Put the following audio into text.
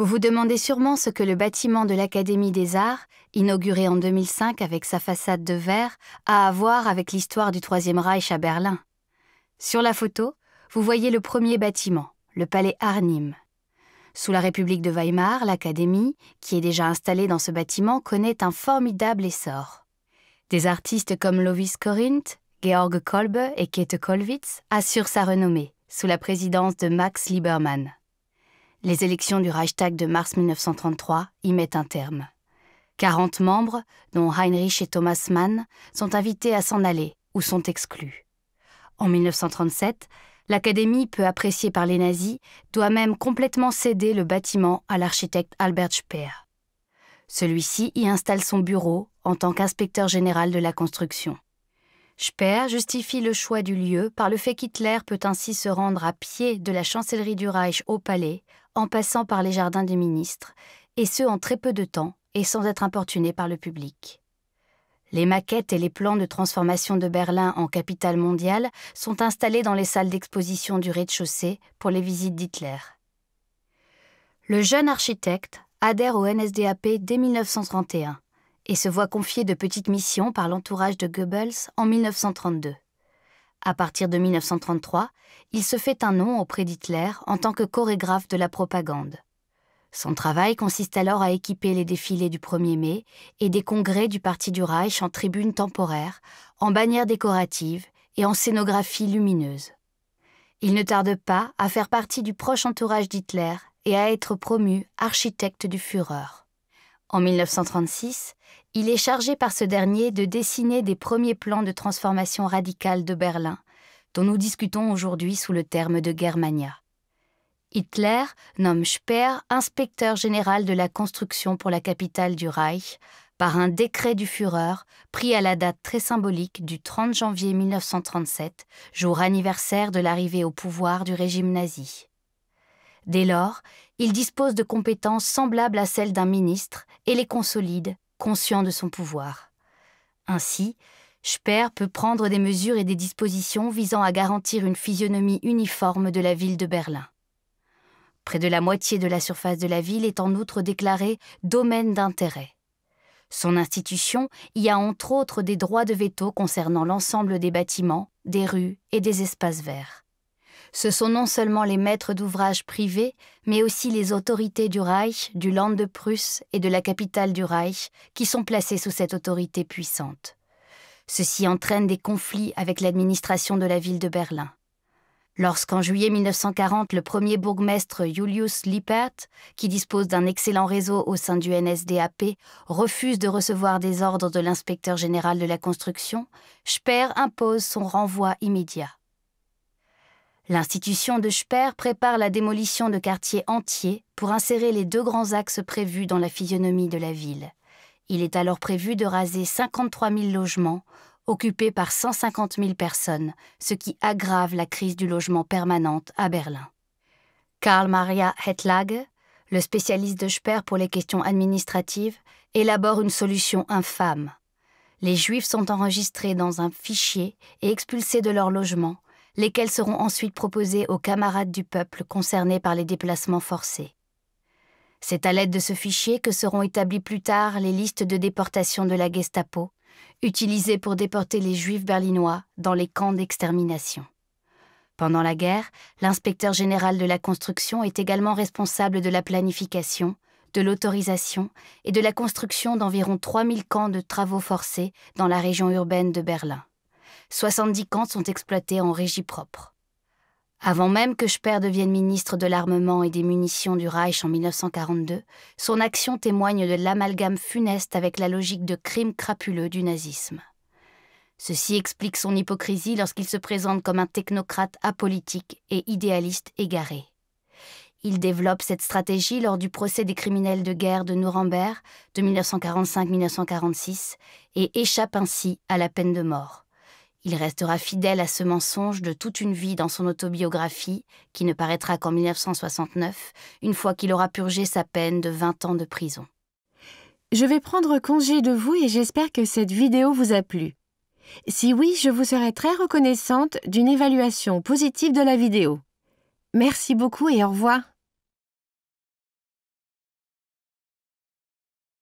Vous vous demandez sûrement ce que le bâtiment de l'Académie des Arts, inauguré en 2005 avec sa façade de verre, a à voir avec l'histoire du Troisième Reich à Berlin. Sur la photo, vous voyez le premier bâtiment, le palais Arnim. Sous la République de Weimar, l'Académie, qui est déjà installée dans ce bâtiment, connaît un formidable essor. Des artistes comme Lovis Corinth, Georg Kolbe et Käthe Kollwitz assurent sa renommée, sous la présidence de Max Liebermann. Les élections du Reichstag de mars 1933 y mettent un terme. 40 membres, dont Heinrich et Thomas Mann, sont invités à s'en aller ou sont exclus. En 1937, l'Académie, peu appréciée par les nazis, doit même complètement céder le bâtiment à l'architecte Albert Speer. Celui-ci y installe son bureau en tant qu'inspecteur général de la construction. Speer justifie le choix du lieu par le fait qu'Hitler peut ainsi se rendre à pied de la chancellerie du Reich au palais, en passant par les jardins des ministres, et ce en très peu de temps et sans être importuné par le public. Les maquettes et les plans de transformation de Berlin en capitale mondiale sont installés dans les salles d'exposition du rez-de-chaussée pour les visites d'Hitler. Le jeune architecte adhère au NSDAP dès 1931 et se voit confier de petites missions par l'entourage de Goebbels en 1932. À partir de 1933, il se fait un nom auprès d'Hitler en tant que chorégraphe de la propagande. Son travail consiste alors à équiper les défilés du 1er mai et des congrès du Parti du Reich en tribunes temporaires, en bannières décoratives et en scénographie lumineuse. Il ne tarde pas à faire partie du proche entourage d'Hitler et à être promu architecte du Führer. En 1936, il est chargé par ce dernier de dessiner des premiers plans de transformation radicale de Berlin, dont nous discutons aujourd'hui sous le terme de Germania. Hitler nomme Speer inspecteur général de la construction pour la capitale du Reich par un décret du Führer pris à la date très symbolique du 30 janvier 1937, jour anniversaire de l'arrivée au pouvoir du régime nazi. Dès lors, il dispose de compétences semblables à celles d'un ministre et les consolide, conscient de son pouvoir. Ainsi, Sper peut prendre des mesures et des dispositions visant à garantir une physionomie uniforme de la ville de Berlin. Près de la moitié de la surface de la ville est en outre déclarée domaine d'intérêt. Son institution y a entre autres des droits de veto concernant l'ensemble des bâtiments, des rues et des espaces verts ce sont non seulement les maîtres d'ouvrage privés, mais aussi les autorités du Reich, du Land de Prusse et de la capitale du Reich qui sont placés sous cette autorité puissante. Ceci entraîne des conflits avec l'administration de la ville de Berlin. Lorsqu'en juillet 1940, le premier bourgmestre Julius Lippert, qui dispose d'un excellent réseau au sein du NSDAP, refuse de recevoir des ordres de l'inspecteur général de la construction, Speer impose son renvoi immédiat. L'institution de Sperr prépare la démolition de quartiers entiers pour insérer les deux grands axes prévus dans la physionomie de la ville. Il est alors prévu de raser 53 000 logements, occupés par 150 000 personnes, ce qui aggrave la crise du logement permanente à Berlin. Karl Maria Hetlag, le spécialiste de Sperr pour les questions administratives, élabore une solution infâme. Les Juifs sont enregistrés dans un fichier et expulsés de leur logement, lesquels seront ensuite proposés aux camarades du peuple concernés par les déplacements forcés. C'est à l'aide de ce fichier que seront établies plus tard les listes de déportation de la Gestapo, utilisées pour déporter les juifs berlinois dans les camps d'extermination. Pendant la guerre, l'inspecteur général de la construction est également responsable de la planification, de l'autorisation et de la construction d'environ 3000 camps de travaux forcés dans la région urbaine de Berlin. 70 camps sont exploités en régie propre. Avant même que Speer devienne ministre de l'armement et des munitions du Reich en 1942, son action témoigne de l'amalgame funeste avec la logique de crime crapuleux du nazisme. Ceci explique son hypocrisie lorsqu'il se présente comme un technocrate apolitique et idéaliste égaré. Il développe cette stratégie lors du procès des criminels de guerre de Nuremberg de 1945-1946 et échappe ainsi à la peine de mort. Il restera fidèle à ce mensonge de toute une vie dans son autobiographie, qui ne paraîtra qu'en 1969, une fois qu'il aura purgé sa peine de 20 ans de prison. Je vais prendre congé de vous et j'espère que cette vidéo vous a plu. Si oui, je vous serai très reconnaissante d'une évaluation positive de la vidéo. Merci beaucoup et au revoir.